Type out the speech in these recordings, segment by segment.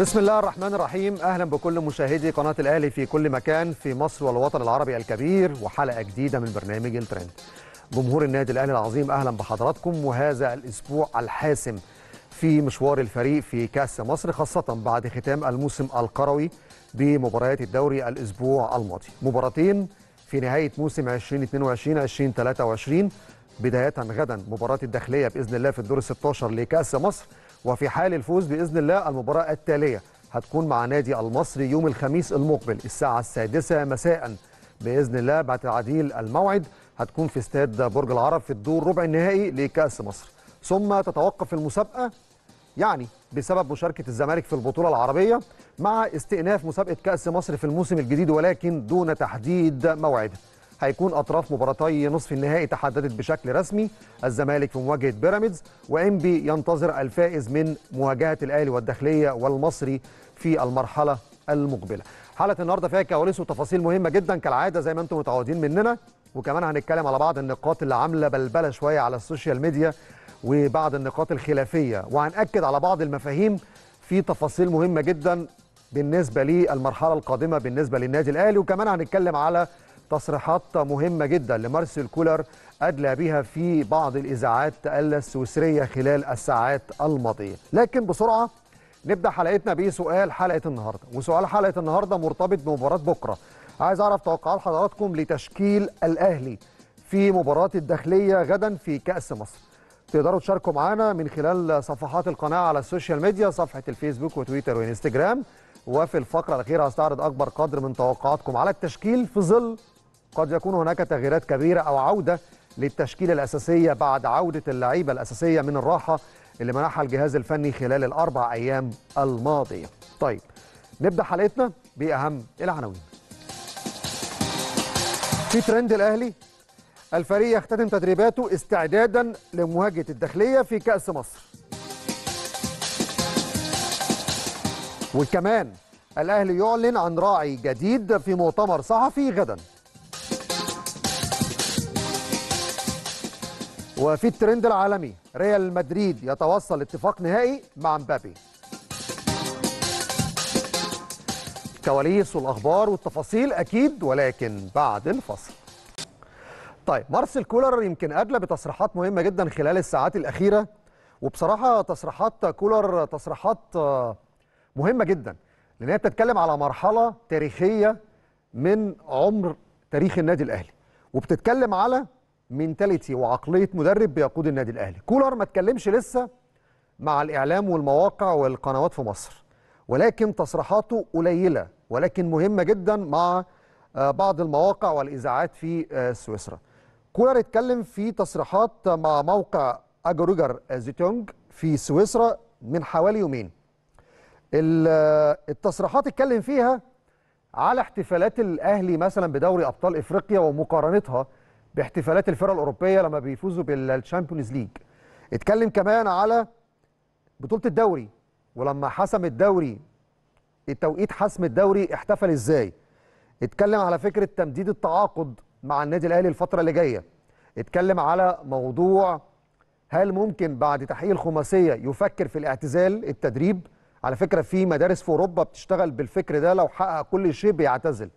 بسم الله الرحمن الرحيم اهلا بكل مشاهدي قناه الاهلي في كل مكان في مصر والوطن العربي الكبير وحلقه جديده من برنامج الترند جمهور النادي الاهلي العظيم اهلا بحضراتكم وهذا الاسبوع الحاسم في مشوار الفريق في كاس مصر خاصه بعد ختام الموسم القروي بمباريات الدوري الاسبوع الماضي مباراتين في نهايه موسم 2022 2023 بدايه غدا مباراه الداخليه باذن الله في الدور 16 لكاس مصر وفي حال الفوز باذن الله المباراه التاليه هتكون مع نادي المصري يوم الخميس المقبل الساعه السادسه مساء باذن الله بعد تعديل الموعد هتكون في استاد برج العرب في الدور ربع النهائي لكاس مصر ثم تتوقف المسابقه يعني بسبب مشاركه الزمالك في البطوله العربيه مع استئناف مسابقه كاس مصر في الموسم الجديد ولكن دون تحديد موعدها هيكون اطراف مباراتي نصف النهائي تحددت بشكل رسمي الزمالك في مواجهه بيراميدز وانبي ينتظر الفائز من مواجهه الاهلي والداخليه والمصري في المرحله المقبله حلقه النهارده فيها كواليس وتفاصيل مهمه جدا كالعاده زي ما انتم متعودين مننا وكمان هنتكلم على بعض النقاط اللي عامله بلبله شويه على السوشيال ميديا وبعض النقاط الخلافيه وهنأكد على بعض المفاهيم في تفاصيل مهمه جدا بالنسبه للمرحله القادمه بالنسبه للنادي الاهلي وكمان هنتكلم على تصريحات مهمة جدا لمارسيل كولر أدلى بها في بعض الإذاعات السويسرية خلال الساعات الماضية لكن بسرعة نبدأ حلقتنا بسؤال حلقة النهاردة وسؤال حلقة النهاردة مرتبط بمباراة بكرة عايز أعرف توقعات حضراتكم لتشكيل الأهلي في مباراة الداخلية غدا في كأس مصر تقدروا تشاركوا معنا من خلال صفحات القناة على السوشيال ميديا صفحة الفيسبوك وتويتر وإنستجرام وفي الفقرة الأخيرة هستعرض أكبر قدر من توقعاتكم على التشكيل في ظل قد يكون هناك تغييرات كبيرة أو عودة للتشكيلة الأساسية بعد عودة اللعيبة الأساسية من الراحة اللي منحها الجهاز الفني خلال الأربع أيام الماضية طيب نبدأ حلقتنا بأهم العناوين في ترند الأهلي الفريق يختتم تدريباته استعدادا لمواجهة الداخلية في كأس مصر وكمان الأهلي يعلن عن راعي جديد في مؤتمر صحفي غداً وفي الترند العالمي ريال مدريد يتوصل اتفاق نهائي مع مبابي الكواليس والاخبار والتفاصيل اكيد ولكن بعد الفصل طيب مارسيل كولر يمكن ادلى بتصريحات مهمه جدا خلال الساعات الاخيره وبصراحه تصريحات كولر تصريحات آه، مهمه جدا لان هي بتتكلم على مرحله تاريخيه من عمر تاريخ النادي الاهلي وبتتكلم على منتاليتي وعقليه مدرب بيقود النادي الاهلي كولر ما اتكلمش لسه مع الاعلام والمواقع والقنوات في مصر ولكن تصريحاته قليله ولكن مهمه جدا مع آه، بعض المواقع والاذاعات في آه، سويسرا كولر اتكلم في تصريحات مع موقع اجروجر زيتونج في سويسرا من حوالي يومين آه، التصريحات اتكلم فيها على احتفالات الاهلي مثلا بدوري ابطال افريقيا ومقارنتها باحتفالات الفرق الاوروبيه لما بيفوزوا بالشامبيونز ليج اتكلم كمان على بطوله الدوري ولما حسم الدوري التوقيت حسم الدوري احتفل ازاي اتكلم على فكره تمديد التعاقد مع النادي الاهلي الفتره اللي جايه اتكلم على موضوع هل ممكن بعد تحقيق الخماسيه يفكر في الاعتزال التدريب على فكره في مدارس في اوروبا بتشتغل بالفكر ده لو حقق كل شيء بيعتزل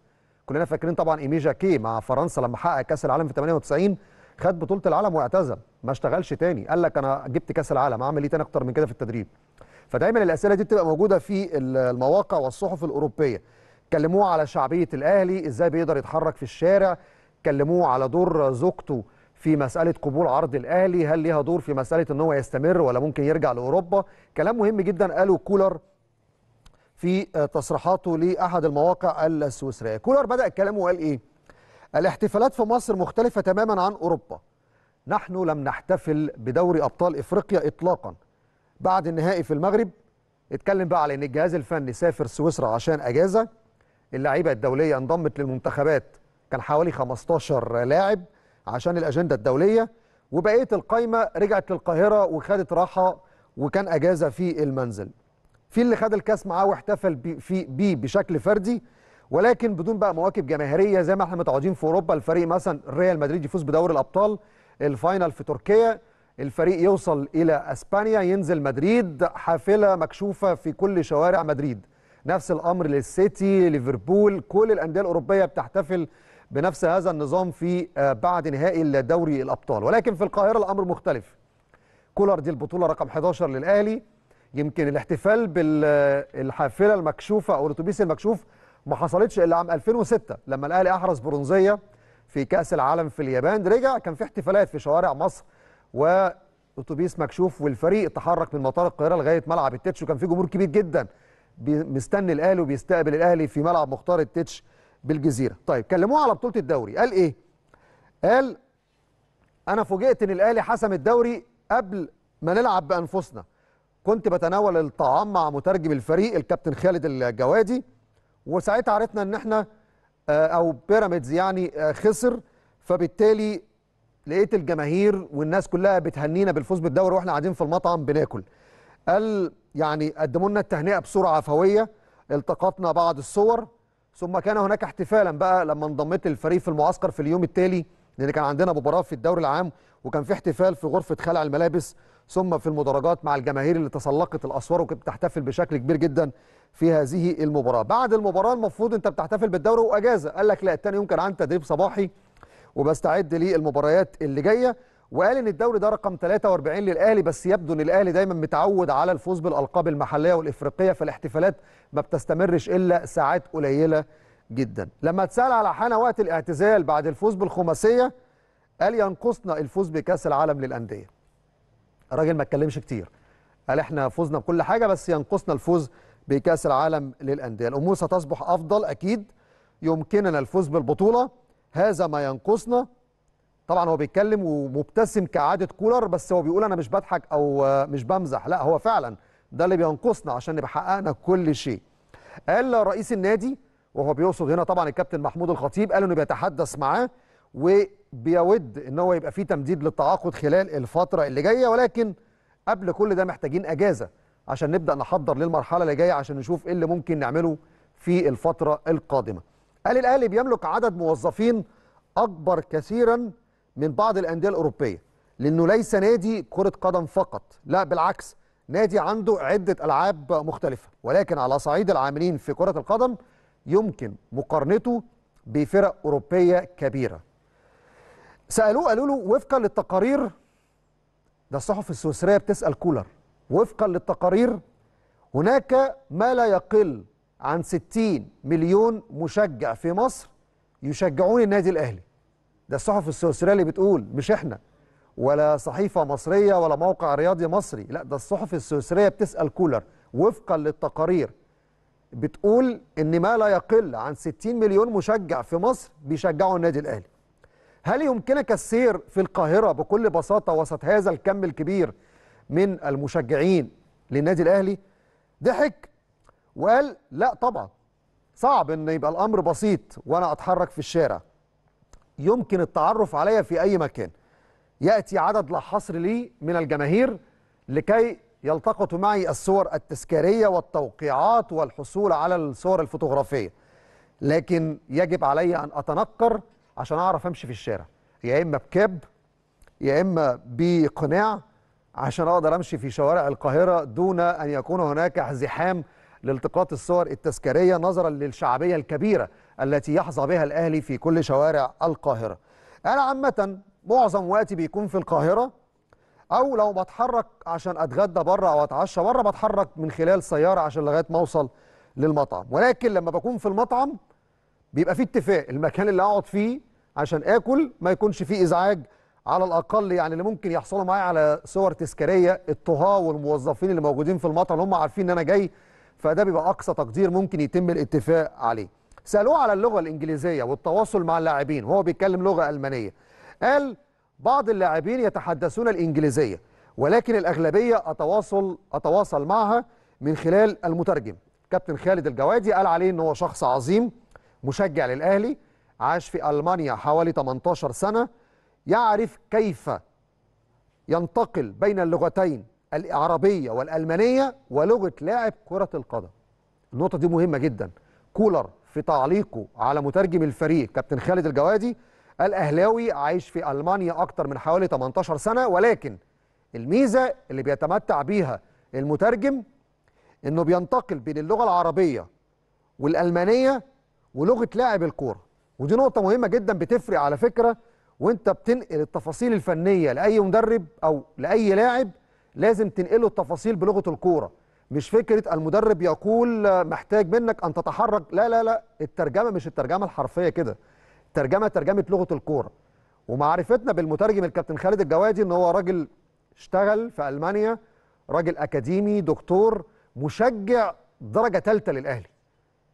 كلنا فاكرين طبعا ايميجا كي مع فرنسا لما حقق كاس العالم في 98 خد بطوله العالم واعتزل ما اشتغلش تاني قال لك انا جبت كاس العالم اعمل ايه تاني اكتر من كده في التدريب فدايما الاسئله دي بتبقى موجوده في المواقع والصحف الاوروبيه كلموه على شعبيه الاهلي ازاي بيقدر يتحرك في الشارع كلموه على دور زوجته في مساله قبول عرض الاهلي هل ليها دور في مساله ان هو يستمر ولا ممكن يرجع لاوروبا كلام مهم جدا قاله كولر في آه، تصريحاته لأحد المواقع السويسرية كولر بدأ الكلام وقال إيه الاحتفالات في مصر مختلفة تماما عن أوروبا نحن لم نحتفل بدوري أبطال إفريقيا إطلاقا بعد النهائي في المغرب اتكلم بقى على ان الجهاز الفني سافر سويسرا عشان اجازه اللعيبه الدوليه انضمت للمنتخبات كان حوالي 15 لاعب عشان الاجنده الدوليه وبقيه القايمه رجعت للقاهره وخدت راحه وكان اجازه في المنزل في اللي خد الكاس معاه واحتفل بيه بي بشكل فردي ولكن بدون بقى مواكب جماهيريه زي ما احنا متعودين في اوروبا الفريق مثلا ريال مدريد يفوز بدوري الابطال الفاينل في تركيا الفريق يوصل الى اسبانيا ينزل مدريد حافله مكشوفه في كل شوارع مدريد نفس الامر للسيتي ليفربول كل الانديه الاوروبيه بتحتفل بنفس هذا النظام في آه، بعد نهائي دوري الابطال ولكن في القاهره الامر مختلف كولر دي البطوله رقم 11 للاهلي يمكن الاحتفال بالحافله المكشوفه او الاتوبيس المكشوف ما حصلتش الا عام 2006 لما الاهلي احرز برونزيه في كاس العالم في اليابان رجع كان في احتفالات في شوارع مصر واتوبيس مكشوف والفريق تحرك من مطار القاهره لغايه ملعب التتش وكان في جمهور كبير جدا مستني الاهلي وبيستقبل الاهلي في ملعب مختار التتش بالجزيره طيب كلموه على بطوله الدوري قال ايه قال انا فوجئت ان الاهلي حسم الدوري قبل ما نلعب بانفسنا كنت بتناول الطعام مع مترجم الفريق الكابتن خالد الجوادي وساعتها عرفنا ان احنا آه، او بيراميدز يعني آه، خسر فبالتالي لقيت الجماهير والناس كلها بتهنينا بالفوز بالدوري واحنا قاعدين في المطعم بناكل قال يعني قدموا لنا التهنئه بصوره عفويه التقطنا بعض الصور ثم كان هناك احتفالا بقى لما انضميت للفريق في المعسكر في اليوم التالي لان كان عندنا مباراه في الدوري العام وكان في احتفال في غرفه خلع الملابس ثم في المدرجات مع الجماهير اللي تسلقت الاسوار وكانت بتحتفل بشكل كبير جدا في هذه المباراه بعد المباراه المفروض انت بتحتفل بالدوري واجازه قال لك لا الثاني يوم كان عندي تدريب صباحي وبستعد للمباريات اللي جايه وقال ان الدوري ده رقم 43 للاهلي بس يبدو ان الاهلي دايما متعود على الفوز بالالقاب المحليه والافريقيه فالاحتفالات ما بتستمرش الا ساعات قليله جدا لما اتسال على حان وقت الاعتزال بعد الفوز بالخماسيه قال ينقصنا الفوز بكاس العالم للانديه الراجل ما اتكلمش كتير قال احنا فزنا بكل حاجه بس ينقصنا الفوز بكاس العالم للانديه الامور ستصبح افضل اكيد يمكننا الفوز بالبطوله هذا ما ينقصنا طبعا هو بيتكلم ومبتسم كعاده كولر بس هو بيقول انا مش بضحك او مش بمزح لا هو فعلا ده اللي بينقصنا عشان نبقى حققنا كل شيء قال رئيس النادي وهو بيقصد هنا طبعا الكابتن محمود الخطيب قال انه بيتحدث معاه وبيود ان هو يبقى فيه تمديد للتعاقد خلال الفتره اللي جايه ولكن قبل كل ده محتاجين اجازه عشان نبدا نحضر للمرحله اللي جايه عشان نشوف ايه اللي ممكن نعمله في الفتره القادمه. قال الاهلي بيملك عدد موظفين اكبر كثيرا من بعض الانديه الاوروبيه لانه ليس نادي كره قدم فقط، لا بالعكس نادي عنده عده العاب مختلفه ولكن على صعيد العاملين في كره القدم يمكن مقارنته بفرق اوروبيه كبيره. سالوه قالوا له وفقا للتقارير ده الصحف السويسريه بتسال كولر وفقا للتقارير هناك ما لا يقل عن 60 مليون مشجع في مصر يشجعون النادي الاهلي ده الصحف السويسريه اللي بتقول مش احنا ولا صحيفه مصريه ولا موقع رياضي مصري لا ده الصحف السويسريه بتسال كولر وفقا للتقارير بتقول ان ما لا يقل عن 60 مليون مشجع في مصر بيشجعوا النادي الاهلي هل يمكنك السير في القاهرة بكل بساطة وسط هذا الكم الكبير من المشجعين للنادي الأهلي ضحك وقال لا طبعا صعب ان يبقى الامر بسيط وانا اتحرك في الشارع يمكن التعرف عليا في اي مكان ياتي عدد لا حصر لي من الجماهير لكي يلتقطوا معي الصور التذكاريه والتوقيعات والحصول على الصور الفوتوغرافيه لكن يجب علي ان اتنكر عشان اعرف امشي في الشارع يا اما بكاب يا اما بقناع عشان اقدر امشي في شوارع القاهره دون ان يكون هناك ازدحام لالتقاط الصور التذكاريه نظرا للشعبيه الكبيره التي يحظى بها الاهلي في كل شوارع القاهره. انا عامه معظم وقتي بيكون في القاهره او لو بتحرك عشان اتغدى بره او اتعشى بره بتحرك من خلال سياره عشان لغايه ما اوصل للمطعم، ولكن لما بكون في المطعم بيبقى في اتفاق المكان اللي اقعد فيه عشان اكل ما يكونش فيه ازعاج على الاقل يعني اللي ممكن يحصلوا معايا على صور تذكاريه الطهاه والموظفين اللي موجودين في المطعم هم عارفين ان انا جاي فده بيبقى اقصى تقدير ممكن يتم الاتفاق عليه سالوه على اللغه الانجليزيه والتواصل مع اللاعبين وهو بيتكلم لغه المانيه قال بعض اللاعبين يتحدثون الانجليزيه ولكن الاغلبيه اتواصل اتواصل معها من خلال المترجم كابتن خالد الجوادي قال عليه ان هو شخص عظيم مشجع للأهلي عاش في ألمانيا حوالي 18 سنة يعرف كيف ينتقل بين اللغتين العربية والألمانية ولغة لاعب كرة القدم النقطة دي مهمة جدا كولر في تعليقه على مترجم الفريق كابتن خالد الجوادي الأهلاوي عايش في ألمانيا أكتر من حوالي 18 سنة ولكن الميزة اللي بيتمتع بيها المترجم انه بينتقل بين اللغه العربيه والالمانيه ولغه لاعب الكوره ودي نقطه مهمه جدا بتفرق على فكره وانت بتنقل التفاصيل الفنيه لاي مدرب او لاي لاعب لازم تنقله التفاصيل بلغه الكوره مش فكره المدرب يقول محتاج منك ان تتحرك لا لا لا الترجمه مش الترجمه الحرفيه كده الترجمه ترجمه لغه الكوره ومعرفتنا بالمترجم الكابتن خالد الجوادي ان هو راجل اشتغل في المانيا راجل اكاديمي دكتور مشجع درجه ثالثه للاهلي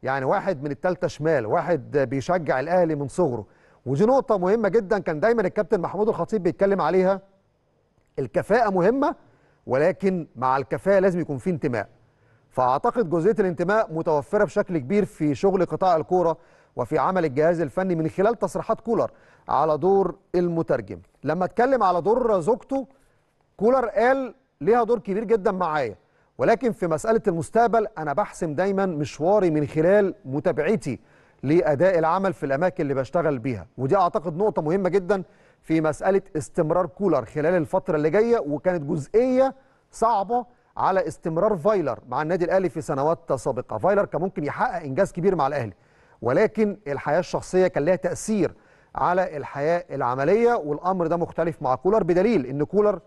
يعني واحد من التالتة شمال واحد بيشجع الاهلي من صغره ودي نقطه مهمه جدا كان دايما الكابتن محمود الخطيب بيتكلم عليها الكفاءه مهمه ولكن مع الكفاءه لازم يكون في انتماء فاعتقد جزئيه الانتماء متوفره بشكل كبير في شغل قطاع الكوره وفي عمل الجهاز الفني من خلال تصريحات كولر على دور المترجم لما اتكلم على دور زوجته كولر قال ليها دور كبير جدا معايا ولكن في مسألة المستقبل أنا بحسم دايما مشواري من خلال متابعتي لأداء العمل في الأماكن اللي بشتغل بيها ودي أعتقد نقطة مهمة جدا في مسألة استمرار كولر خلال الفترة اللي جاية وكانت جزئية صعبة على استمرار فايلر مع النادي الأهلي في سنوات سابقة فايلر كان ممكن يحقق إنجاز كبير مع الأهلي ولكن الحياة الشخصية كان لها تأثير على الحياة العملية والأمر ده مختلف مع كولر بدليل إن كولر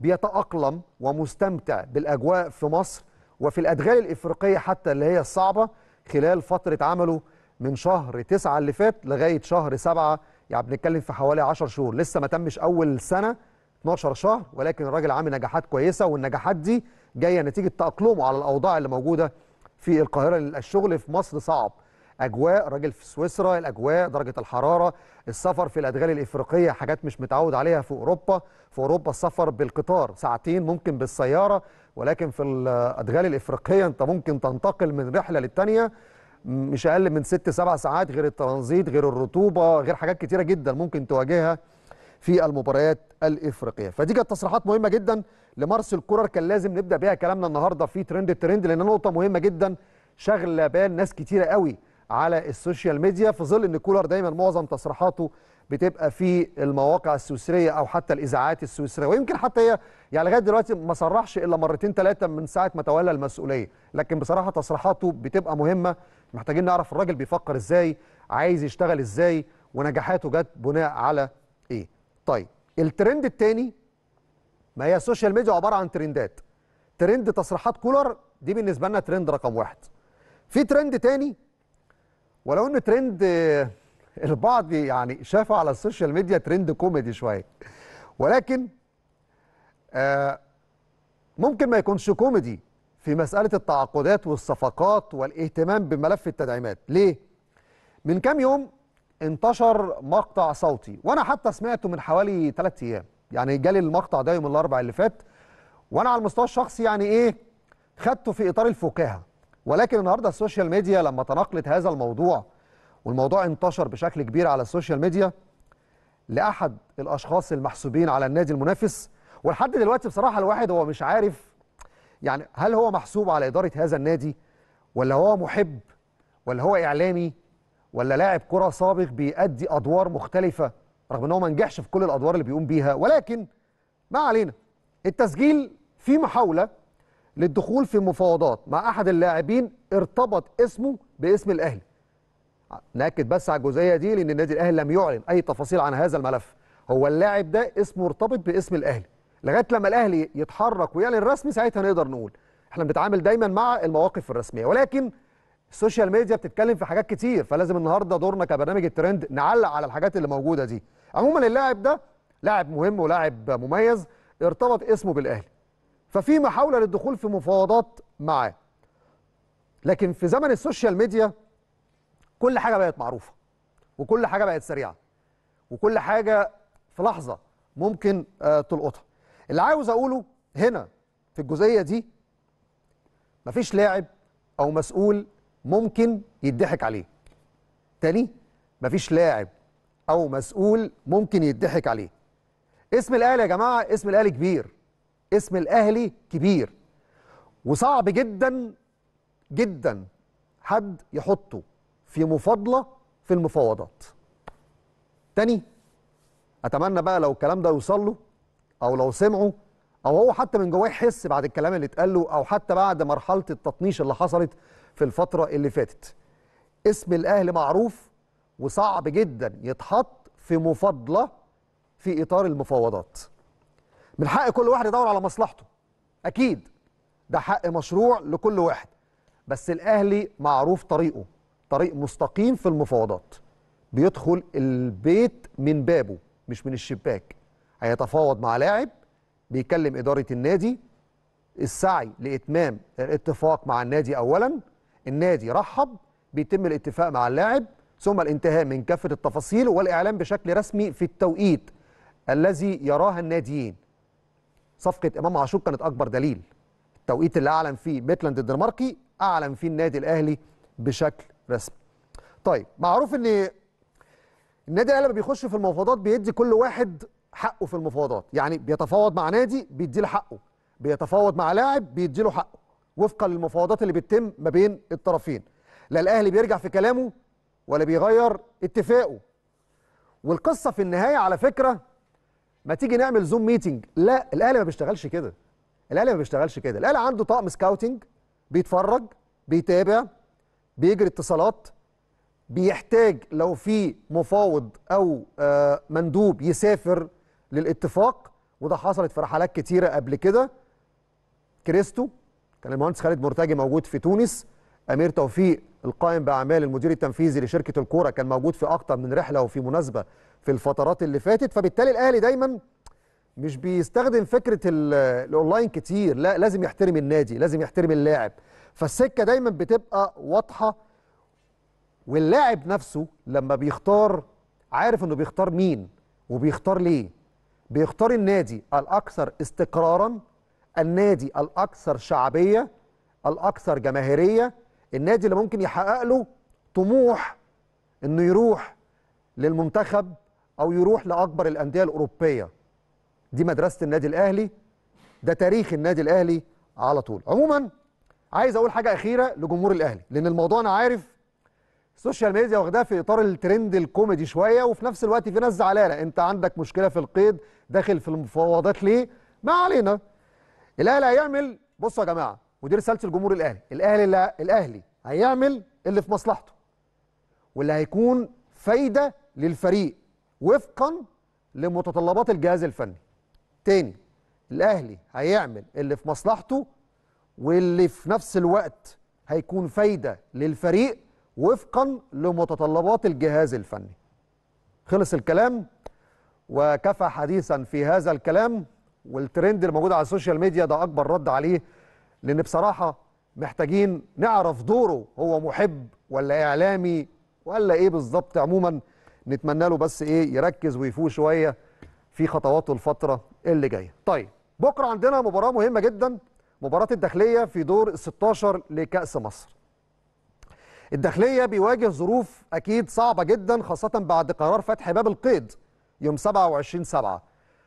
بيتأقلم ومستمتع بالأجواء في مصر وفي الأدغال الإفريقية حتى اللي هي الصعبة خلال فترة عمله من شهر تسعة اللي فات لغاية شهر سبعة يعني بنتكلم في حوالي 10 شهور لسه ما تمش أول سنة 12 شهر ولكن الراجل عامل نجاحات كويسة والنجاحات دي جاية نتيجة تأقلمه على الأوضاع اللي موجودة في القاهرة الشغل في مصر صعب اجواء راجل في سويسرا الاجواء درجه الحراره السفر في الادغال الافريقيه حاجات مش متعود عليها في اوروبا في اوروبا السفر بالقطار ساعتين ممكن بالسياره ولكن في الادغال الافريقيه انت ممكن تنتقل من رحله للتانيه مش اقل من ست سبع ساعات غير الترانزيت غير الرطوبه غير حاجات كتيره جدا ممكن تواجهها في المباريات الافريقيه فدي كانت تصريحات مهمه جدا لمارسيل كولر كان لازم نبدا بيها كلامنا النهارده في ترند الترند لان نقطه مهمه جدا شغله بال ناس كتيره قوي على السوشيال ميديا في ظل ان كولر دايما معظم تصريحاته بتبقى في المواقع السويسريه او حتى الاذاعات السويسريه ويمكن حتى هي يعني لغايه دلوقتي ما صرحش الا مرتين ثلاثه من ساعه ما تولى المسؤوليه لكن بصراحه تصريحاته بتبقى مهمه محتاجين نعرف الراجل بيفكر ازاي عايز يشتغل ازاي ونجاحاته جت بناء على ايه طيب الترند الثاني ما هي السوشيال ميديا عباره عن ترندات ترند تصريحات كولر دي بالنسبه لنا ترند رقم واحد في ترند تاني ولو ان ترند آه، البعض يعني شافه على السوشيال ميديا ترند كوميدي شويه ولكن آه، ممكن ما يكونش كوميدي في مساله التعاقدات والصفقات والاهتمام بملف التدعيمات ليه من كام يوم انتشر مقطع صوتي وانا حتى سمعته من حوالي 3 ايام يعني جالي المقطع ده يوم الاربع اللي فات وانا على المستوى الشخصي يعني ايه خدته في اطار الفكاهه ولكن النهارده السوشيال ميديا لما تناقلت هذا الموضوع والموضوع انتشر بشكل كبير على السوشيال ميديا لاحد الاشخاص المحسوبين على النادي المنافس ولحد دلوقتي بصراحه الواحد هو مش عارف يعني هل هو محسوب على اداره هذا النادي ولا هو محب ولا هو اعلامي ولا لاعب كره سابق بيأدي ادوار مختلفه رغم ان هو ما نجحش في كل الادوار اللي بيقوم بيها ولكن ما علينا التسجيل في محاوله للدخول في مفاوضات مع احد اللاعبين ارتبط اسمه باسم الاهلي ناكد بس على الجزئيه دي لان النادي الاهلي لم يعلن اي تفاصيل عن هذا الملف هو اللاعب ده اسمه ارتبط باسم الاهلي لغايه لما الاهلي يتحرك ويعلن رسمي ساعتها نقدر نقول احنا بنتعامل دايما مع المواقف الرسميه ولكن السوشيال ميديا بتتكلم في حاجات كتير فلازم النهارده دورنا كبرنامج الترند نعلق على الحاجات اللي موجوده دي عموما اللاعب ده لاعب مهم ولاعب مميز ارتبط اسمه بالاهلي ففي محاوله للدخول في مفاوضات معاه لكن في زمن السوشيال ميديا كل حاجه بقت معروفه وكل حاجه بقت سريعه وكل حاجه في لحظه ممكن آه، تلقطها اللي عاوز اقوله هنا في الجزئيه دي مفيش لاعب او مسؤول ممكن يضحك عليه تاني مفيش لاعب او مسؤول ممكن يضحك عليه اسم الاهلي يا جماعه اسم الاهلي كبير اسم الاهلي كبير وصعب جدا جدا حد يحطه في مفاضله في المفاوضات تاني اتمنى بقى لو الكلام ده يوصل له او لو سمعه او هو حتى من جواه يحس بعد الكلام اللي اتقال له او حتى بعد مرحله التطنيش اللي حصلت في الفتره اللي فاتت اسم الاهلي معروف وصعب جدا يتحط في مفاضله في اطار المفاوضات من حق كل واحد يدور على مصلحته اكيد ده حق مشروع لكل واحد بس الاهلي معروف طريقه طريق مستقيم في المفاوضات بيدخل البيت من بابه مش من الشباك هيتفاوض مع لاعب بيكلم اداره النادي السعي لاتمام الاتفاق مع النادي اولا النادي رحب بيتم الاتفاق مع اللاعب ثم الانتهاء من كافه التفاصيل والاعلان بشكل رسمي في التوقيت الذي يراه الناديين صفقه امام عاشور كانت اكبر دليل التوقيت اللي اعلن فيه بيتلاند الدنماركي اعلن فيه النادي الاهلي بشكل رسمي طيب معروف ان النادي الاهلي لما بيخش في المفاوضات بيدي كل واحد حقه في المفاوضات يعني بيتفاوض مع نادي بيدي له حقه بيتفاوض مع لاعب بيدي له حقه وفقا للمفاوضات اللي بتتم ما بين الطرفين لا الاهلي بيرجع في كلامه ولا بيغير اتفاقه والقصه في النهايه على فكره ما تيجي نعمل زوم ميتنج لا الاهلي ما بيشتغلش كده الاهلي ما بيشتغلش كده الاهلي عنده طقم سكاوتنج بيتفرج بيتابع بيجري اتصالات بيحتاج لو في مفاوض او آه، مندوب يسافر للاتفاق وده حصلت في رحلات كتيره قبل كده كريستو كان المهندس خالد مرتجي موجود في تونس امير توفيق القائم باعمال المدير التنفيذي لشركه الكوره كان موجود في اكتر من رحله وفي مناسبه في الفترات اللي فاتت فبالتالي الاهلي دايما مش بيستخدم فكره الاونلاين كتير لا لازم يحترم النادي لازم يحترم اللاعب فالسكه دايما بتبقى واضحه واللاعب نفسه لما بيختار عارف انه بيختار مين وبيختار ليه بيختار النادي الاكثر استقرارا النادي الاكثر شعبيه الاكثر جماهيريه النادي اللي ممكن يحقق له طموح انه يروح للمنتخب او يروح لاكبر الانديه الاوروبيه دي مدرسه النادي الاهلي ده تاريخ النادي الاهلي على طول عموما عايز اقول حاجه اخيره لجمهور الاهلي لان الموضوع انا عارف السوشيال ميديا واخداه في اطار الترند الكوميدي شويه وفي نفس الوقت في ناس زعلانه انت عندك مشكله في القيد داخل في المفاوضات ليه ما علينا الاهلي هيعمل بصوا يا جماعه ودي رساله الجمهور الاهلي الاهلي لا الاهلي هيعمل اللي في مصلحته واللي هيكون فايده للفريق وفقا لمتطلبات الجهاز الفني تاني الاهلي هيعمل اللي في مصلحته واللي في نفس الوقت هيكون فايده للفريق وفقا لمتطلبات الجهاز الفني خلص الكلام وكفى حديثا في هذا الكلام والترند الموجود على السوشيال ميديا ده اكبر رد عليه لأن بصراحة محتاجين نعرف دوره هو محب ولا إعلامي ولا إيه بالظبط عموما نتمنى له بس إيه يركز ويفوق شوية في خطواته الفترة اللي جاية طيب بكرة عندنا مباراة مهمة جدا مباراة الداخلية في دور ال 16 لكأس مصر الداخلية بيواجه ظروف أكيد صعبة جدا خاصة بعد قرار فتح باب القيد يوم 27 7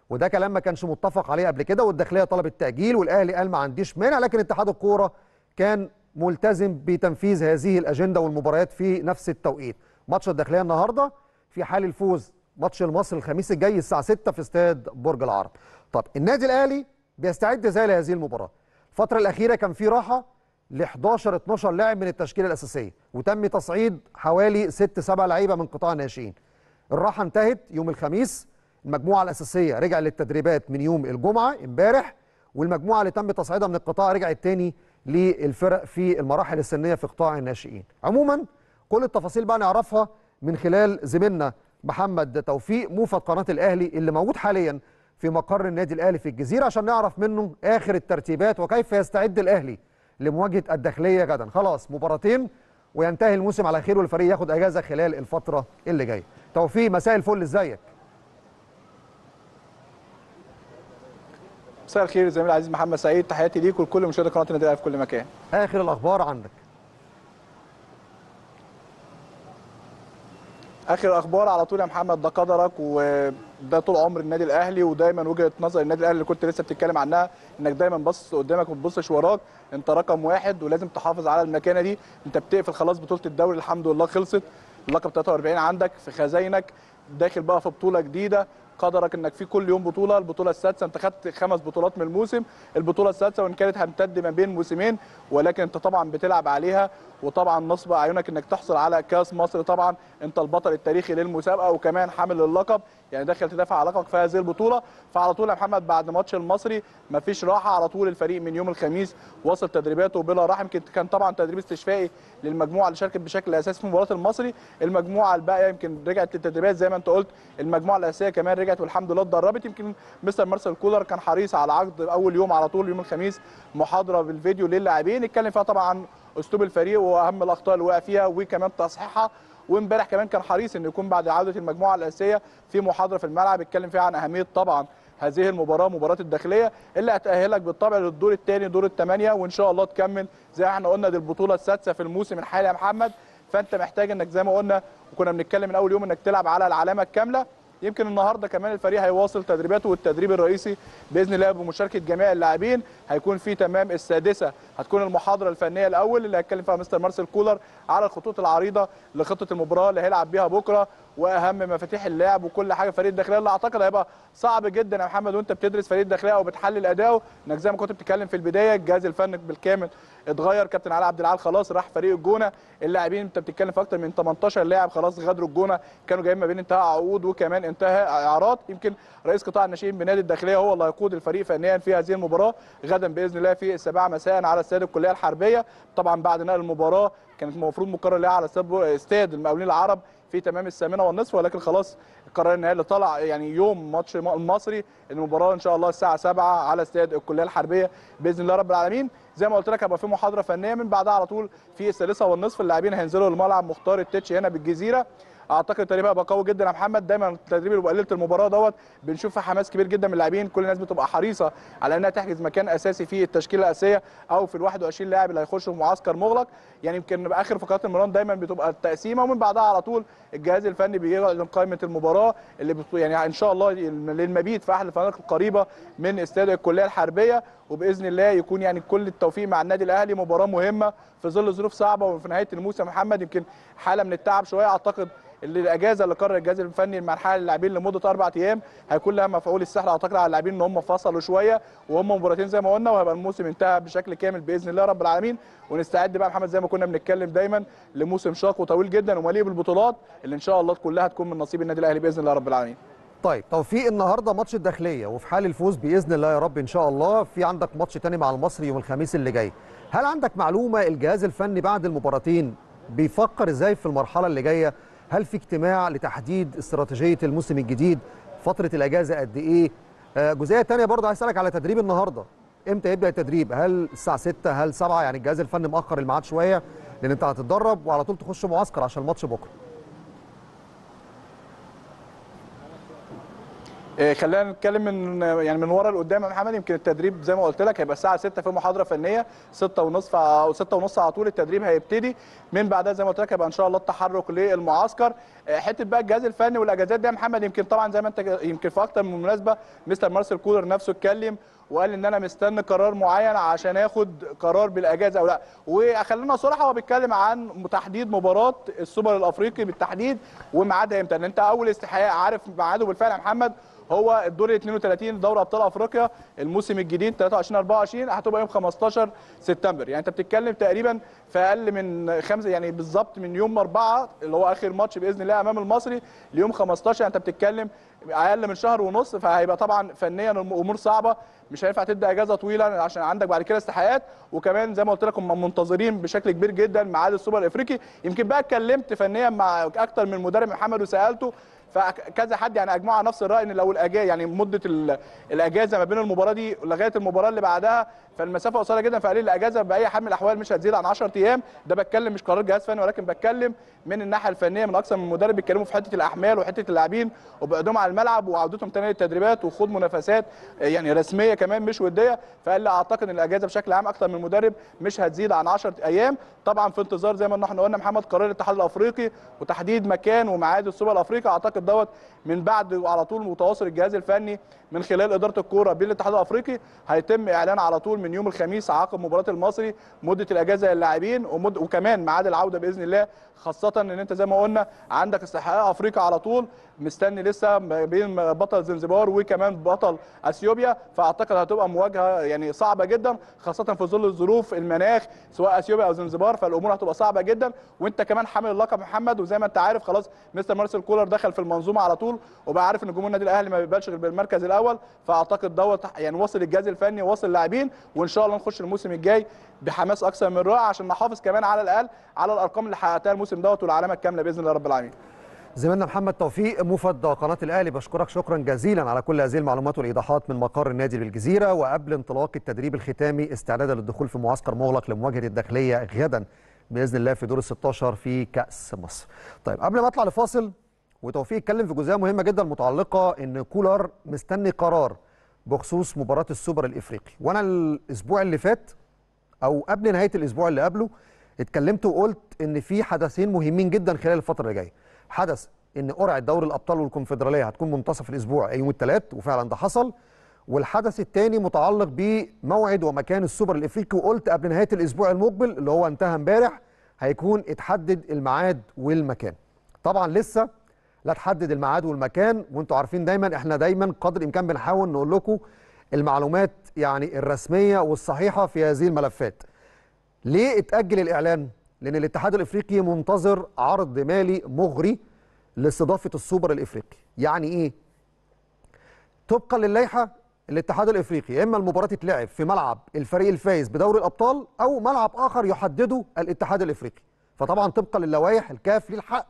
وده كلام ما كانش متفق عليه قبل كده والداخليه طلبت تاجيل والاهلي قال ما عنديش مانع لكن اتحاد الكوره كان ملتزم بتنفيذ هذه الاجنده والمباريات في نفس التوقيت ماتش الداخليه النهارده في حال الفوز ماتش المصري الخميس الجاي الساعه 6 في استاد برج العرب طب النادي الاهلي بيستعد ازاي لهذه المباراه الفتره الاخيره كان في راحه ل 11 12 لاعب من التشكيله الاساسيه وتم تصعيد حوالي 6 7 لعيبه من قطاع الناشئين الراحه انتهت يوم الخميس المجموعه الاساسيه رجع للتدريبات من يوم الجمعه امبارح والمجموعه اللي تم تصعيدها من القطاع رجعت تاني للفرق في المراحل السنيه في قطاع الناشئين عموما كل التفاصيل بقى نعرفها من خلال زميلنا محمد توفيق موفد قناه الاهلي اللي موجود حاليا في مقر النادي الاهلي في الجزيره عشان نعرف منه اخر الترتيبات وكيف يستعد الاهلي لمواجهه الداخليه غدا خلاص مباراتين وينتهي الموسم على خير والفريق ياخد اجازه خلال الفتره اللي جايه توفيق مساء الفل ازيك مساء الخير الزميل العزيز محمد سعيد تحياتي ليك ولكل مشاهدي قناه النادي الاهلي في كل مكان اخر الاخبار عندك اخر الاخبار على طول يا محمد ده قدرك وده طول عمر النادي الاهلي ودايما وجهه نظر النادي الاهلي اللي كنت لسه بتتكلم عنها انك دايما باصص قدامك ما بتبصش وراك انت رقم واحد ولازم تحافظ على المكانه دي انت بتقفل خلاص بطوله الدوري الحمد لله خلصت اللقب 43 عندك في خزاينك داخل بقى في بطوله جديده قدرك انك في كل يوم بطوله البطوله السادسه انت خدت خمس بطولات من الموسم البطوله السادسه وان كانت هتمتد ما بين موسمين ولكن انت طبعا بتلعب عليها وطبعا نصب اعينك انك تحصل على كاس مصر طبعا انت البطل التاريخي للمسابقه وكمان حامل اللقب يعني داخل تدافع على لقبك في هذه البطوله فعلى طول يا محمد بعد ماتش المصري مفيش راحه على طول الفريق من يوم الخميس واصل تدريباته بلا راحه يمكن كان طبعا تدريب استشفائي للمجموعه اللي شاركت بشكل اساسي في مباراه المصري المجموعه الباقيه يمكن رجعت للتدريبات زي ما انت قلت المجموعه الاساسيه كمان رجعت رجعت والحمد لله اتدربت يمكن مستر مارسيل كولر كان حريص على عقد اول يوم على طول يوم الخميس محاضره بالفيديو للاعبين اتكلم فيها طبعا عن اسلوب الفريق واهم الاخطاء اللي وقع فيها وكمان تصحيحها وامبارح كمان كان حريص انه يكون بعد عوده المجموعه الاساسيه في محاضره في الملعب اتكلم فيها عن اهميه طبعا هذه المباراه مباراه الداخليه اللي هتاهلك بالطبع للدور الثاني دور الثمانيه وان شاء الله تكمل زي احنا قلنا دي البطوله السادسه في الموسم الحالي يا محمد فانت محتاج انك زي ما قلنا وكنا بنتكلم من اول يوم انك تلعب على العلامه الكامله يمكن النهارده كمان الفريق هيواصل تدريباته والتدريب الرئيسي باذن الله بمشاركه جميع اللاعبين هيكون في تمام السادسه هتكون المحاضره الفنيه الاول اللي هيتكلم فيها مستر مارسيل كولر على الخطوط العريضه لخطه المباراه اللي هيلعب بيها بكره واهم مفاتيح اللعب وكل حاجه فريق الداخليه اللي اعتقد هيبقى صعب جدا يا محمد وانت بتدرس فريق الداخليه او بتحلل اداؤه انك زي ما كنت بتتكلم في البدايه الجهاز الفني بالكامل اتغير كابتن علي عبد العال خلاص راح فريق الجونه اللاعبين انت بتتكلم في اكتر من 18 لاعب خلاص غادروا الجونه كانوا جايين ما بين انتهاء عقود وكمان انتهاء اعارات يمكن رئيس قطاع الناشئين بنادي الداخليه هو اللي هيقود الفريق فنيا في هذه المباراه غدا باذن الله في السابعه مساء على استاد الكليه الحربيه طبعا بعد نقل المباراه كانت المفروض مقرر لها على استاد المقاولين العرب في تمام الثامنه والنصف ولكن خلاص القرار النهائي اللي طلع يعني يوم ماتش المصري المباراه ان شاء الله الساعه 7 على استاد الكليه الحربيه باذن الله رب العالمين زي ما قلت لك هيبقى في محاضره فنيه من بعدها على طول في الثالثه والنصف اللاعبين هينزلوا الملعب مختار التتش هنا بالجزيره اعتقد التدريب هيبقى قوي جدا يا محمد دايما التدريب اللي ليله المباراه دوت بنشوف حماس كبير جدا من اللاعبين كل الناس بتبقى حريصه على انها تحجز مكان اساسي في التشكيله الاساسيه او في ال 21 لاعب اللي هيخشوا في معسكر مغلق يعني يمكن اخر فقرات المران دايما بتبقى التقسيمه ومن بعدها على طول الجهاز الفني بيعلن قائمه المباراه اللي يعني ان شاء الله للمبيت في احد الفنادق القريبه من استاد الكليه الحربيه وباذن الله يكون يعني كل التوفيق مع النادي الاهلي مباراه مهمه في ظل ظروف صعبه وفي نهايه الموسم محمد يمكن حاله من التعب شويه اعتقد الاجازه اللي قرر الجهاز الفني المرحله للاعبين اللاعبين لمده اربع ايام هيكون لها مفعول السحر اعتقد على اللاعبين ان هم فصلوا شويه وهم مباراتين زي ما قلنا وهيبقى الموسم انتهى بشكل كامل باذن الله رب العالمين ونستعد بقى محمد زي ما كنا بنتكلم دايما لموسم شاق وطويل جدا ومليء بالبطولات اللي ان شاء الله كلها تكون من نصيب النادي الاهلي باذن الله رب العالمين طيب توفيق النهارده ماتش الداخليه وفي حال الفوز باذن الله يا رب ان شاء الله في عندك ماتش تاني مع المصري يوم الخميس اللي جاي هل عندك معلومه الجهاز الفني بعد المباراتين بيفكر ازاي في المرحله اللي جايه هل في اجتماع لتحديد استراتيجيه الموسم الجديد فتره الاجازه قد ايه آه، جزئيه تانية برضه عايز اسالك على تدريب النهارده امتى يبدا التدريب هل الساعه 6 هل 7 يعني الجهاز الفني مأخر الميعاد شويه لان انت هتتدرب وعلى طول تخش معسكر عشان الماتش بكره آه، خلينا نتكلم من يعني من ورا لقدام يا محمد يمكن التدريب زي ما قلت لك هيبقى الساعه 6 في محاضره فنيه 6 ونص او 6 ونص على طول التدريب هيبتدي من بعدها زي ما قلت لك هيبقى ان شاء الله التحرك للمعسكر آه، حته بقى الجهاز الفني والاجازات دي يا محمد يمكن طبعا زي ما انت يمكن في اكتر من مناسبه مستر مارسيل كولر نفسه اتكلم وقال ان انا مستني قرار معين عشان اخد قرار بالاجازه او لا وخلينا صراحه هو بيتكلم عن تحديد مباراه السوبر الافريقي بالتحديد وميعادها امتى انت اول استحقاق عارف ميعاده بالفعل يا محمد هو الدور 32 دوري ابطال افريقيا الموسم الجديد 23 24 هتبقى يوم 15 سبتمبر يعني انت بتتكلم تقريبا في اقل من خمسه يعني بالظبط من يوم 4 اللي هو اخر ماتش باذن الله امام المصري ليوم 15 يعني انت بتتكلم اقل من شهر ونص فهيبقى طبعا فنيا الامور صعبه مش هينفع تبدا اجازه طويله عشان عندك بعد كده استحقاقات وكمان زي ما قلت لكم منتظرين بشكل كبير جدا ميعاد السوبر الافريقي يمكن بقى اتكلمت فنيا مع اكتر من مدرب محمد وسالته فكذا حد يعني اجمعوا على نفس الراي ان لو الاجازه يعني مده الاجازه ما بين المباراه دي لغايه المباراه اللي بعدها فالمسافه قصيره جدا فقليل الاجازه باي حال من الاحوال مش هتزيد عن 10 ايام ده بتكلم مش قرار جهاز فني ولكن بتكلم من الناحيه الفنيه من اكثر من مدرب بيتكلموا في حته الاحمال وحته اللاعبين وبعدهم على الملعب وعودتهم تاني للتدريبات وخوض منافسات يعني رسميه كمان مش وديه فقال لي اعتقد ان الاجازه بشكل عام اكثر من مدرب مش هتزيد عن 10 ايام طبعا في انتظار زي ما احنا قلنا محمد قرار الاتحاد الافريقي وتحديد مكان وميعاد السوبر الافريقي اعتقد اعتقد دوت من بعد على طول متواصل الجهاز الفني من خلال اداره الكوره بالاتحاد الافريقي هيتم اعلان على طول من يوم الخميس عقب مباراه المصري مده الاجازه للاعبين وكمان ميعاد العوده باذن الله خاصه ان انت زي ما قلنا عندك استحقاق افريقيا على طول مستني لسه بين بطل زنزبار وكمان بطل اثيوبيا فاعتقد هتبقى مواجهه يعني صعبه جدا خاصه في ظل الظروف المناخ سواء اثيوبيا او زنزبار فالامور هتبقى صعبه جدا وانت كمان حامل اللقب محمد وزي ما انت عارف خلاص مستر مارسيل كولر دخل في المنظومه على طول وبقى عارف ان جمهور النادي الاهلي ما بيقبلش غير بالمركز الاول فاعتقد دوت يعني وصل الجهاز الفني ووصل اللاعبين وان شاء الله نخش الموسم الجاي بحماس اكثر من رائع عشان نحافظ كمان على الاقل على الارقام اللي حققتها الموسم دوت والعلامه الكامله باذن الله رب العالمين زميلنا محمد توفيق موفد قناة الأهلي بشكرك شكرا جزيلا على كل هذه المعلومات والإيضاحات من مقر النادي بالجزيرة وقبل انطلاق التدريب الختامي استعدادا للدخول في معسكر مغلق لمواجهة الداخلية غدا بإذن الله في دور ال 16 في كأس مصر. طيب قبل ما أطلع لفاصل وتوفيق اتكلم في جزئية مهمة جدا متعلقة إن كولر مستني قرار بخصوص مباراة السوبر الإفريقي وأنا الأسبوع اللي فات أو قبل نهاية الأسبوع اللي قبله اتكلمت وقلت ان في حدثين مهمين جدا خلال الفتره اللي جايه حدث ان قرعه دوري الابطال والكونفدراليه هتكون منتصف الاسبوع يوم الثلاث وفعلا ده حصل والحدث الثاني متعلق بموعد ومكان السوبر الافريقي وقلت قبل نهايه الاسبوع المقبل اللي هو انتهى امبارح هيكون اتحدد الميعاد والمكان طبعا لسه لا تحدد الميعاد والمكان وانتم عارفين دايما احنا دايما قدر الامكان بنحاول نقول لكم المعلومات يعني الرسميه والصحيحه في هذه الملفات ليه اتأجل الإعلان؟ لأن الاتحاد الإفريقي منتظر عرض مالي مغري لاستضافة السوبر الإفريقي يعني إيه؟ طبقا للائحة الاتحاد الإفريقي إما المباراة تتلعب في ملعب الفريق الفايز بدوري الأبطال أو ملعب آخر يحدده الاتحاد الإفريقي فطبعا طبقا للوائح الكاف للحق الحق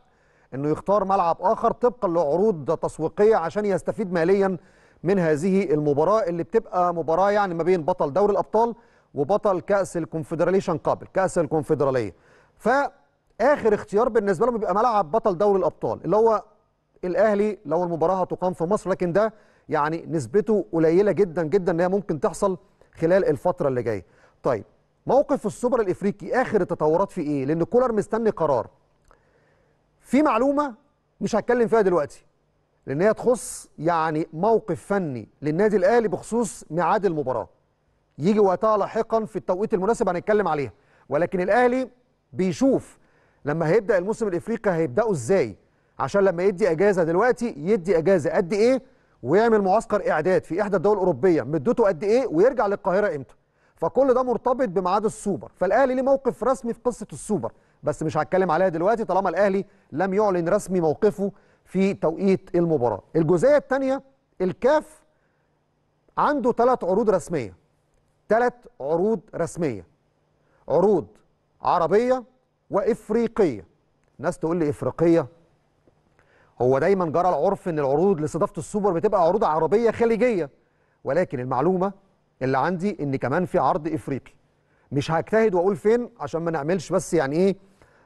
انه يختار ملعب اخر طبقا لعروض تسويقيه عشان يستفيد ماليا من هذه المباراه اللي بتبقى مباراه يعني ما بين بطل دوري الابطال وبطل كاس الكونفدراليشن قبل كاس الكونفدراليه فاخر اختيار بالنسبه لهم بيبقى ملعب بطل دوري الابطال اللي هو الاهلي لو المباراه هتقام في مصر لكن ده يعني نسبته قليله جدا جدا ان هي ممكن تحصل خلال الفتره اللي جايه طيب موقف السوبر الافريقي اخر التطورات فيه ايه لان كولر مستني قرار في معلومه مش هتكلم فيها دلوقتي لان هي تخص يعني موقف فني للنادي الاهلي بخصوص ميعاد المباراه يجي وقتها لاحقا في التوقيت المناسب هنتكلم عليها ولكن الاهلي بيشوف لما هيبدا الموسم الافريقي هيبداه ازاي عشان لما يدي اجازه دلوقتي يدي اجازه قد ايه ويعمل معسكر اعداد في احدى الدول الاوروبيه مدته قد ايه ويرجع للقاهره امتى فكل ده مرتبط بميعاد السوبر فالاهلي ليه موقف رسمي في قصه السوبر بس مش هتكلم عليها دلوقتي طالما الاهلي لم يعلن رسمي موقفه في توقيت المباراه الجزئيه الثانيه الكاف عنده ثلاث عروض رسميه ثلاث عروض رسميه عروض عربيه وافريقيه ناس تقول لي افريقيه هو دايما جرى العرف ان العروض لاستضافه السوبر بتبقى عروض عربيه خليجيه ولكن المعلومه اللي عندي ان كمان في عرض افريقي مش هجتهد واقول فين عشان ما نعملش بس يعني ايه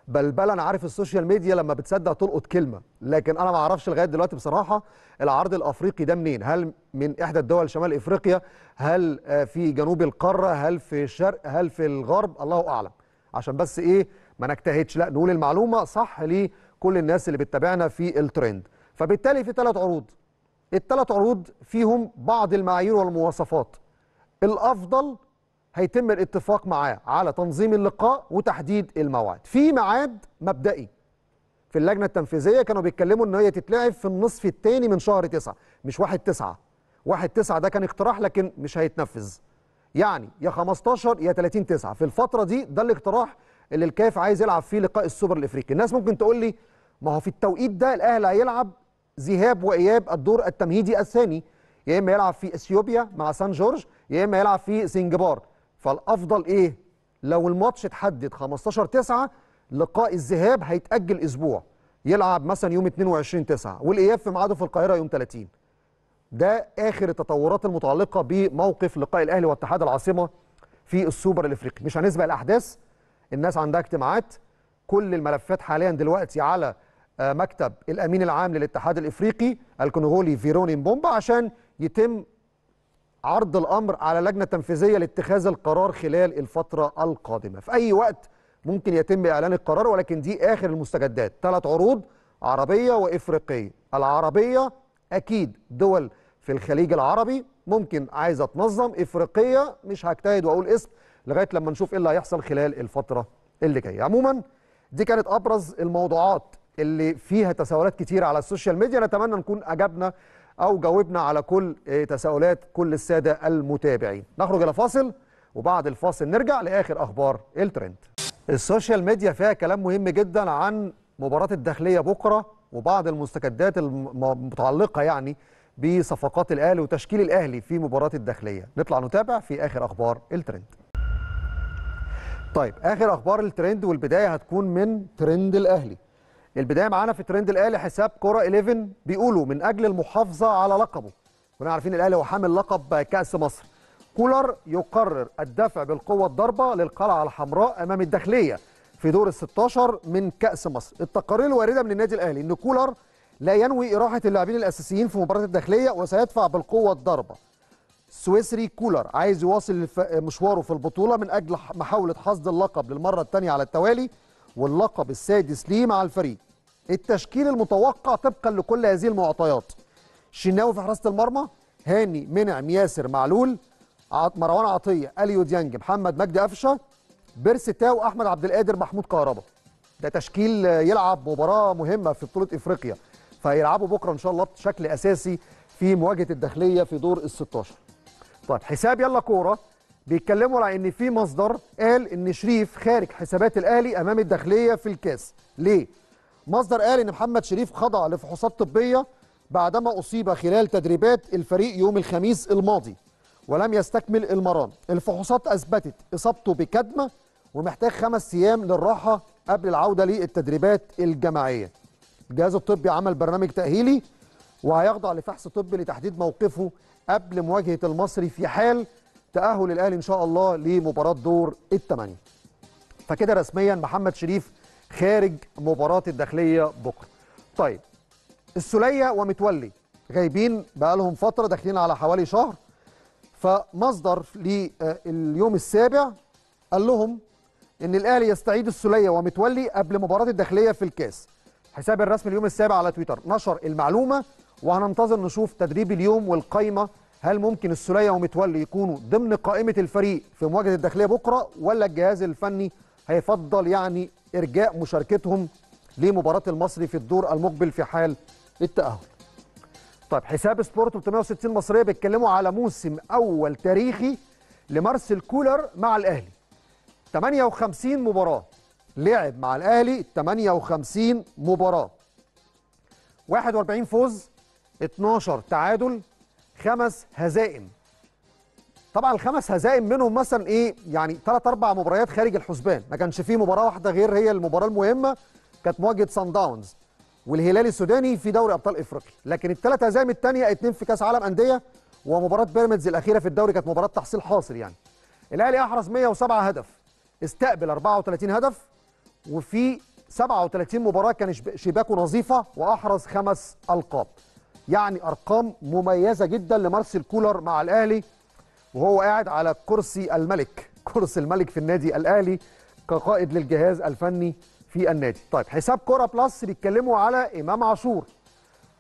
بل انا عارف السوشيال ميديا لما بتصدق تلقط كلمه لكن انا ما اعرفش لغايه دلوقتي بصراحه العرض الافريقي ده منين هل من احدى الدول شمال افريقيا هل آه، في جنوب القاره هل في الشرق هل في الغرب الله اعلم عشان بس ايه ما نجتهدش لا نقول المعلومه صح لكل الناس اللي بتتابعنا في الترند فبالتالي في ثلاث عروض الثلاث عروض فيهم بعض المعايير والمواصفات الافضل هيتم الاتفاق معاه على تنظيم اللقاء وتحديد الموعد في ميعاد مبدئي في اللجنه التنفيذيه كانوا بيتكلموا ان هي تتلعب في النصف الثاني من شهر تسعة مش واحد تسعة واحد تسعة ده كان اقتراح لكن مش هيتنفذ يعني يا 15 يا 30 تسعة في الفتره دي ده الاقتراح اللي الكاف عايز يلعب فيه لقاء السوبر الافريقي الناس ممكن تقول لي ما هو في التوقيت ده الاهلي هيلعب ذهاب واياب الدور التمهيدي الثاني يا اما يلعب في اثيوبيا مع سان جورج يا اما يلعب في سنجبار فالافضل ايه لو الماتش اتحدد 15 9 لقاء الذهاب هيتاجل اسبوع يلعب مثلا يوم 22 9 والاياب في ميعاده في القاهره يوم 30 ده اخر التطورات المتعلقه بموقف لقاء الاهلي واتحاد العاصمه في السوبر الافريقي مش هنسبق الاحداث الناس عندها اجتماعات كل الملفات حاليا دلوقتي على آه، مكتب الامين العام للاتحاد الافريقي الكونغولي فيروني مبومبا عشان يتم عرض الأمر على لجنة تنفيذية لاتخاذ القرار خلال الفترة القادمة في أي وقت ممكن يتم إعلان القرار ولكن دي آخر المستجدات ثلاث عروض عربية وإفريقية العربية أكيد دول في الخليج العربي ممكن عايزة تنظم إفريقية مش هجتهد وأقول اسم لغاية لما نشوف إيه اللي هيحصل خلال الفترة اللي جاية عموما دي كانت أبرز الموضوعات اللي فيها تساؤلات كتير على السوشيال ميديا نتمنى نكون أجبنا أو جاوبنا على كل إيه، تساؤلات كل السادة المتابعين نخرج إلى فاصل وبعد الفاصل نرجع لآخر أخبار الترند السوشيال ميديا فيها كلام مهم جدا عن مباراة الداخلية بكرة وبعض المستجدات المتعلقة يعني بصفقات الأهلي وتشكيل الأهلي في مباراة الداخلية نطلع نتابع في آخر أخبار الترند طيب آخر أخبار الترند والبداية هتكون من ترند الأهلي البدايه معانا في ترند الاهلي حساب كوره 11 بيقولوا من اجل المحافظه على لقبه كنا عارفين الاهلي هو حامل لقب كاس مصر كولر يقرر الدفع بالقوه الضاربه للقلعه الحمراء امام الداخليه في دور ال 16 من كاس مصر التقارير الوارده من النادي الاهلي ان كولر لا ينوي اراحه اللاعبين الاساسيين في مباراه الداخليه وسيدفع بالقوه الضاربه السويسري كولر عايز يواصل مشواره في البطوله من اجل محاوله حصد اللقب للمره الثانيه على التوالي واللقب السادس ليه مع الفريق التشكيل المتوقع طبقا لكل هذه المعطيات شناوي في حراسه المرمى هاني منعم ياسر معلول مروان عطيه اليو ديانج محمد مجدي قفشه بيرس تاو احمد عبد القادر محمود كهربا ده تشكيل يلعب مباراه مهمه في بطوله افريقيا فهيلعبوا بكره ان شاء الله بشكل اساسي في مواجهه الداخليه في دور ال 16 طيب حساب يلا كوره بيتكلموا على ان في مصدر قال ان شريف خارج حسابات الاهلي امام الداخليه في الكاس ليه مصدر قال ان محمد شريف خضع لفحوصات طبيه بعدما اصيب خلال تدريبات الفريق يوم الخميس الماضي ولم يستكمل المران الفحوصات اثبتت اصابته بكدمه ومحتاج خمس ايام للراحه قبل العوده للتدريبات الجماعيه الجهاز الطبي عمل برنامج تاهيلي وهيخضع لفحص طبي لتحديد موقفه قبل مواجهه المصري في حال تأهل الأهلي إن شاء الله لمباراة دور الثمانية فكده رسميا محمد شريف خارج مباراة الداخلية بكرة طيب السلية ومتولي غايبين بقالهم فترة داخلين على حوالي شهر فمصدر لليوم السابع قال لهم ان الاهلي يستعيد السليه ومتولي قبل مباراه الداخليه في الكاس حساب الرسمي اليوم السابع على تويتر نشر المعلومه وهننتظر نشوف تدريب اليوم والقايمه هل ممكن السوليه ومتولي يكونوا ضمن قائمه الفريق في مواجهه الداخليه بكره ولا الجهاز الفني هيفضل يعني ارجاء مشاركتهم لمباراه المصري في الدور المقبل في حال التاهل طيب حساب سبورت 360 مصريه بيتكلموا على موسم اول تاريخي لمارسيل كولر مع الاهلي 58 مباراه لعب مع الاهلي 58 مباراه 41 فوز 12 تعادل خمس هزائم طبعا الخمس هزائم منهم مثلا ايه يعني ثلاث اربع مباريات خارج الحسبان ما كانش فيه مباراه واحده غير هي المباراه المهمه كانت مواجهه سان داونز والهلال السوداني في دوري ابطال افريقيا لكن الثلاث هزائم الثانيه اثنين في كاس عالم انديه ومباراه بيراميدز الاخيره في الدوري كانت مباراه تحصيل حاصل يعني الاهلي احرز 107 هدف استقبل 34 هدف وفي 37 مباراه كان شباكه نظيفه واحرز خمس القاب يعني ارقام مميزه جدا لمارسيل كولر مع الاهلي وهو قاعد على كرسي الملك كرسي الملك في النادي الاهلي كقائد للجهاز الفني في النادي طيب حساب كوره بلس بيتكلموا على امام عاشور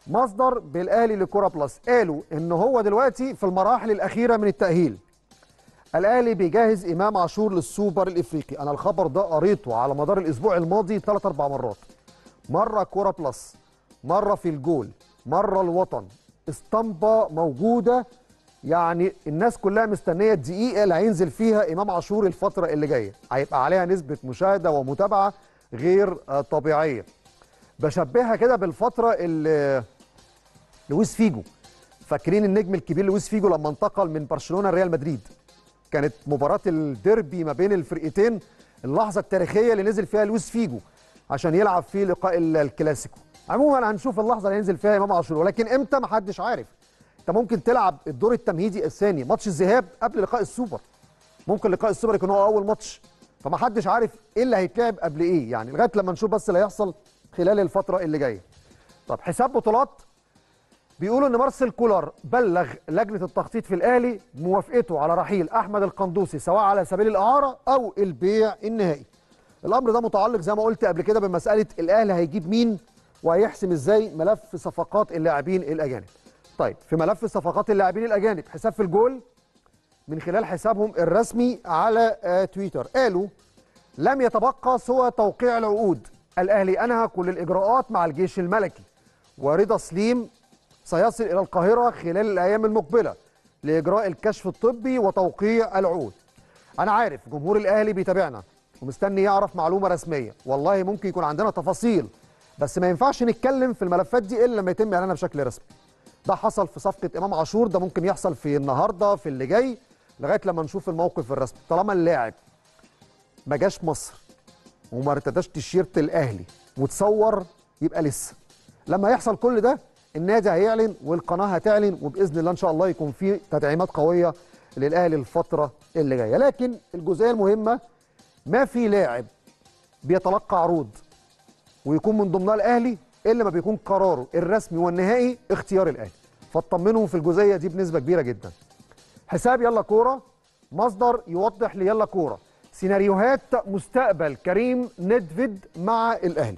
مصدر بالاهلي لكوره بلس قالوا ان هو دلوقتي في المراحل الاخيره من التاهيل الاهلي بيجهز امام عاشور للسوبر الافريقي انا الخبر ده قريته على مدار الاسبوع الماضي 3 4 مرات مره كوره بلس مره في الجول مره الوطن اسطمبه موجوده يعني الناس كلها مستنيه الدقيقه اللي هينزل فيها امام عاشور الفتره اللي جايه هيبقى عليها نسبه مشاهده ومتابعه غير آه، طبيعيه بشبهها كده بالفتره اللي لويس فيجو فاكرين النجم الكبير لويس فيجو لما انتقل من برشلونه لريال مدريد كانت مباراه الديربي ما بين الفرقتين اللحظه التاريخيه اللي نزل فيها لويس فيجو عشان يلعب في لقاء الكلاسيكو عموما هنشوف اللحظه اللي هينزل فيها امام عاشور ولكن امتى محدش عارف انت ممكن تلعب الدور التمهيدي الثاني ماتش الذهاب قبل لقاء السوبر ممكن لقاء السوبر يكون هو اول ماتش فمحدش عارف ايه اللي هيتلعب قبل ايه يعني لغايه لما نشوف بس اللي هيحصل خلال الفتره اللي جايه طب حساب بطولات بيقولوا ان مارسيل كولر بلغ لجنه التخطيط في الاهلي موافقته على رحيل احمد القندوسي سواء على سبيل الاعاره او البيع النهائي الامر ده متعلق زي ما قلت قبل كده بمساله الاهلي هيجيب مين وهيحسم ازاي ملف صفقات اللاعبين الاجانب طيب في ملف صفقات اللاعبين الاجانب حساب في الجول من خلال حسابهم الرسمي على آه، تويتر قالوا لم يتبقى سوى توقيع العقود الاهلي انهى كل الاجراءات مع الجيش الملكي ورضا سليم سيصل الى القاهره خلال الايام المقبله لاجراء الكشف الطبي وتوقيع العقود انا عارف جمهور الاهلي بيتابعنا ومستني يعرف معلومه رسميه والله ممكن يكون عندنا تفاصيل بس ما ينفعش نتكلم في الملفات دي الا لما يتم اعلانها بشكل رسمي ده حصل في صفقه امام عاشور ده ممكن يحصل في النهارده في اللي جاي لغايه لما نشوف الموقف الرسمي طالما اللاعب ما جاش مصر وما ارتداش تيشيرت الاهلي وتصور يبقى لسه لما يحصل كل ده النادي هيعلن والقناه هتعلن وباذن الله ان شاء الله يكون في تدعيمات قويه للاهلي الفتره اللي جايه لكن الجزئيه المهمه ما في لاعب بيتلقى عروض ويكون من ضمنها الاهلي الا ما بيكون قراره الرسمي والنهائي اختيار الاهلي فاطمنهم في الجزئيه دي بنسبه كبيره جدا حساب يلا كوره مصدر يوضح لي كوره سيناريوهات مستقبل كريم ندفيد مع الاهلي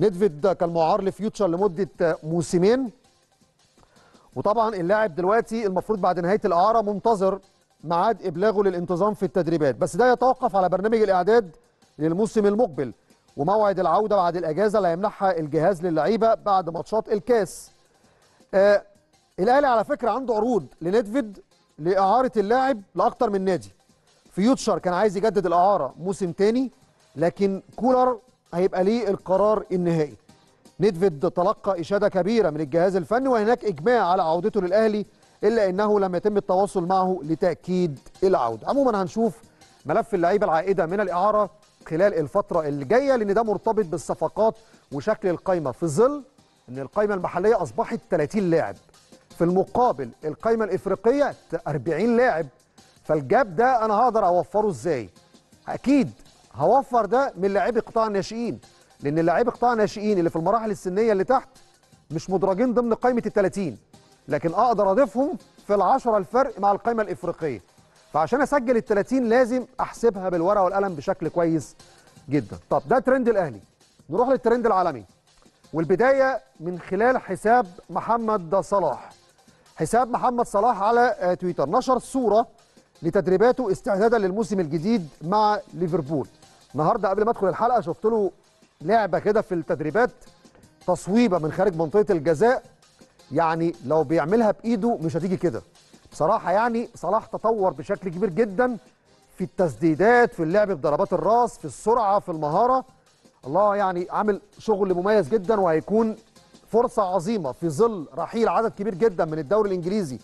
ندفيد كان معار لفيوتشر لمده موسمين وطبعا اللاعب دلوقتي المفروض بعد نهايه الاعاره منتظر ميعاد ابلاغه للانتظام في التدريبات بس ده يتوقف على برنامج الاعداد للموسم المقبل وموعد العودة بعد الأجازة اللي هيمنحها الجهاز للعيبة بعد ماتشات الكاس آه الأهلي على فكرة عنده عروض لندفيد لإعارة اللاعب لأكتر من نادي فيوتشر كان عايز يجدد الإعارة موسم تاني لكن كولر هيبقى ليه القرار النهائي ندفيد تلقى إشادة كبيرة من الجهاز الفني وهناك إجماع على عودته للأهلي إلا أنه لم يتم التواصل معه لتأكيد العودة عموما هنشوف ملف اللعيبة العائدة من الإعارة خلال الفترة اللي جاية لأن ده مرتبط بالصفقات وشكل القايمة في ظل أن القايمة المحلية أصبحت 30 لاعب في المقابل القايمة الإفريقية 40 لاعب فالجاب ده أنا هقدر أوفره إزاي؟ أكيد هوفر ده من لاعبي قطاع الناشئين لأن لاعبي قطاع الناشئين اللي في المراحل السنية اللي تحت مش مدرجين ضمن قايمة ال 30 لكن أقدر أضيفهم في العشرة الفرق مع القايمة الإفريقية فعشان اسجل ال 30 لازم احسبها بالورقه والقلم بشكل كويس جدا طب ده ترند الاهلي نروح للترند العالمي والبدايه من خلال حساب محمد صلاح حساب محمد صلاح على آه، تويتر نشر صوره لتدريباته استعدادا للموسم الجديد مع ليفربول النهارده قبل ما ادخل الحلقه شفت له لعبه كده في التدريبات تصويبه من خارج منطقه الجزاء يعني لو بيعملها بايده مش هتيجي كده بصراحه يعني صلاح تطور بشكل كبير جدا في التسديدات في اللعب بضربات الراس في السرعه في المهاره الله يعني عامل شغل مميز جدا وهيكون فرصه عظيمه في ظل رحيل عدد كبير جدا من الدوري الانجليزي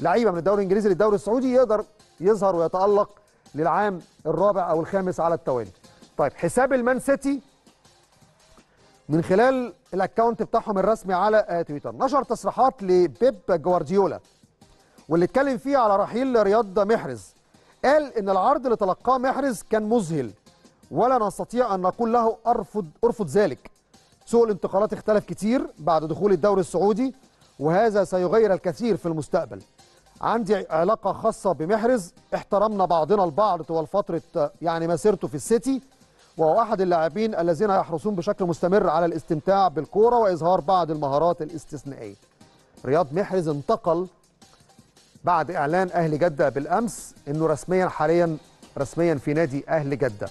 لعيبه من الدوري الانجليزي للدوري السعودي يقدر يظهر ويتالق للعام الرابع او الخامس على التوالي طيب حساب المان سيتي من خلال الاكونت بتاعهم الرسمي على آه، تويتر نشر تصريحات لبيب جوارديولا واللي اتكلم فيه على رحيل رياض محرز قال ان العرض اللي تلقاه محرز كان مذهل ولا نستطيع ان نقول له ارفض ارفض ذلك سوق الانتقالات اختلف كتير بعد دخول الدوري السعودي وهذا سيغير الكثير في المستقبل عندي علاقة خاصة بمحرز احترمنا بعضنا البعض طوال فترة يعني مسيرته في السيتي وهو أحد اللاعبين الذين يحرصون بشكل مستمر على الاستمتاع بالكورة وإظهار بعض المهارات الاستثنائية رياض محرز انتقل بعد إعلان أهل جدة بالأمس أنه رسميا حاليا رسميا في نادي أهل جدة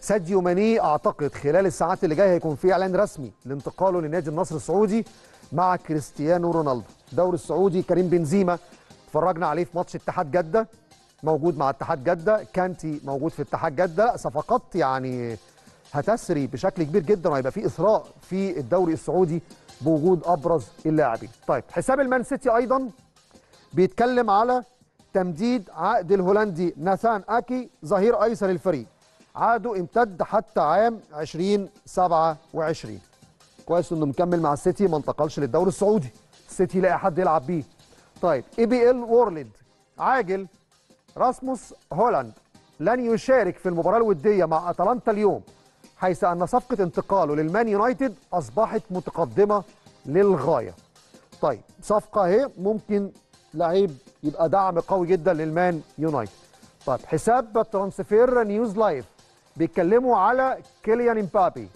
ساديو ماني أعتقد خلال الساعات اللي جاية هيكون في إعلان رسمي لانتقاله لنادي النصر السعودي مع كريستيانو رونالدو دور السعودي كريم بنزيما اتفرجنا عليه في ماتش اتحاد جدة موجود مع اتحاد جدة كانتي موجود في اتحاد جدة صفقات يعني هتسري بشكل كبير جدا وهيبقى في إثراء في الدوري السعودي بوجود أبرز اللاعبين طيب حساب المان سيتي أيضا بيتكلم على تمديد عقد الهولندي ناثان اكي ظهير ايسر الفريق عقده امتد حتى عام 2027 كويس انه مكمل مع السيتي ما انتقلش للدوري السعودي السيتي لاقي حد يلعب بيه طيب اي بي ال وورلد عاجل راسموس هولاند لن يشارك في المباراه الوديه مع اتلانتا اليوم حيث ان صفقه انتقاله للمان يونايتد اصبحت متقدمه للغايه طيب صفقه اهي ممكن لعيب يبقى دعم قوي جدا للمان يونايتد طيب حساب ترانسفير نيوز لايف بيتكلموا على كيليان امبابي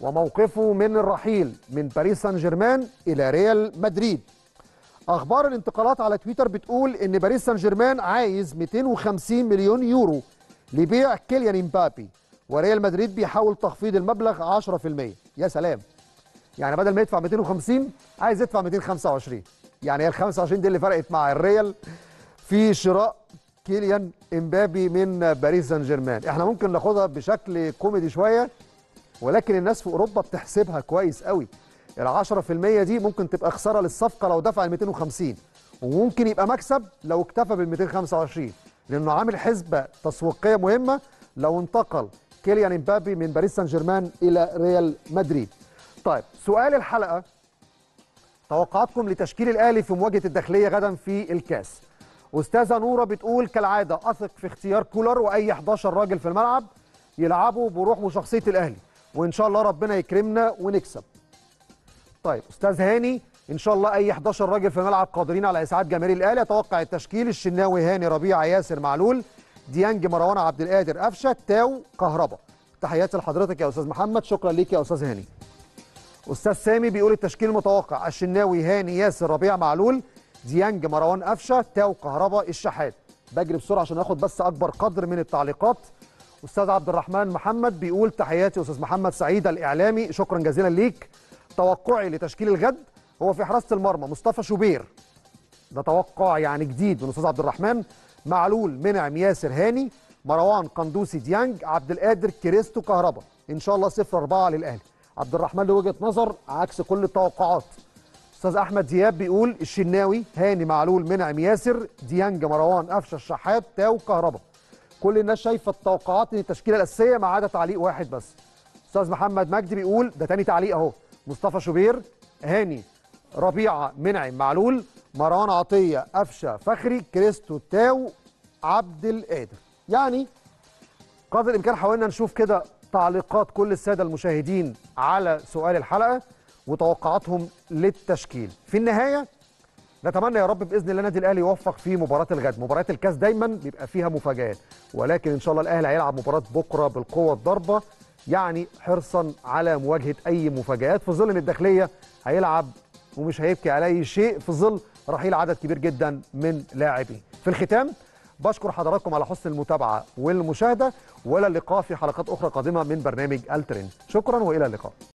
وموقفه من الرحيل من باريس سان جيرمان الى ريال مدريد اخبار الانتقالات على تويتر بتقول ان باريس سان جيرمان عايز 250 مليون يورو لبيع كيليان امبابي وريال مدريد بيحاول تخفيض المبلغ 10% يا سلام يعني بدل ما يدفع 250 عايز يدفع 225 يعني هي ال 25 دي اللي فرقت مع الريال في شراء كيليان امبابي من باريس سان جيرمان احنا ممكن ناخدها بشكل كوميدي شويه ولكن الناس في اوروبا بتحسبها كويس قوي ال 10% دي ممكن تبقى خساره للصفقه لو دفع ال 250 وممكن يبقى مكسب لو اكتفى بال 225 لانه عامل حسبه تسويقيه مهمه لو انتقل كيليان امبابي من باريس سان جيرمان الى ريال مدريد. طيب سؤال الحلقه توقعاتكم لتشكيل الاهلي في مواجهه الداخليه غدا في الكاس استاذه نوره بتقول كالعاده اثق في اختيار كولر واي 11 راجل في الملعب يلعبوا بروح وشخصيه الاهلي وان شاء الله ربنا يكرمنا ونكسب طيب استاذ هاني ان شاء الله اي 11 راجل في الملعب قادرين على اسعاد جماهير الاهلي اتوقع التشكيل الشناوي هاني ربيع ياسر معلول ديانج مروان عبد القادر قفشه تاو كهربا تحياتي لحضرتك يا استاذ محمد شكرا ليك يا استاذ هاني استاذ سامي بيقول التشكيل المتوقع الشناوي هاني ياسر ربيع معلول ديانج مروان قفشه تاو كهربا الشحات بجري بسرعه عشان اخد بس اكبر قدر من التعليقات استاذ عبد الرحمن محمد بيقول تحياتي استاذ محمد سعيد الاعلامي شكرا جزيلا ليك توقعي لتشكيل الغد هو في حراسه المرمى مصطفى شوبير ده توقع يعني جديد من استاذ عبد الرحمن معلول منعم ياسر هاني مروان قندوسي ديانج عبد القادر كريستو كهربا ان شاء الله 0 4 للاهلي عبد الرحمن له وجهه نظر عكس كل التوقعات استاذ احمد دياب بيقول الشناوي هاني معلول منعم ياسر ديانج مروان قفشه الشحات تاو كهربا كل الناس شايفه التوقعات للتشكيله الاساسيه ما عدا تعليق واحد بس استاذ محمد مجدي بيقول ده تاني تعليق اهو مصطفى شوبير هاني ربيعه منعم معلول مروان عطيه قفشه فخري كريستو تاو عبد القادر يعني قدر الامكان حاولنا نشوف كده تعليقات كل الساده المشاهدين على سؤال الحلقه وتوقعاتهم للتشكيل في النهايه نتمنى يا رب باذن الله النادي الاهلي يوفق في مباراه الغد مباريات الكاس دايما بيبقى فيها مفاجات ولكن ان شاء الله الاهلي هيلعب مباراه بكره بالقوه الضاربه يعني حرصا على مواجهه اي مفاجات في ظل ان الداخليه هيلعب ومش هيبكي على اي شيء في ظل رحيل عدد كبير جدا من لاعبيه في الختام بشكر حضراتكم على حسن المتابعه والمشاهده ولا اللقاء في حلقات أخرى قادمة من برنامج الترند شكرا وإلى اللقاء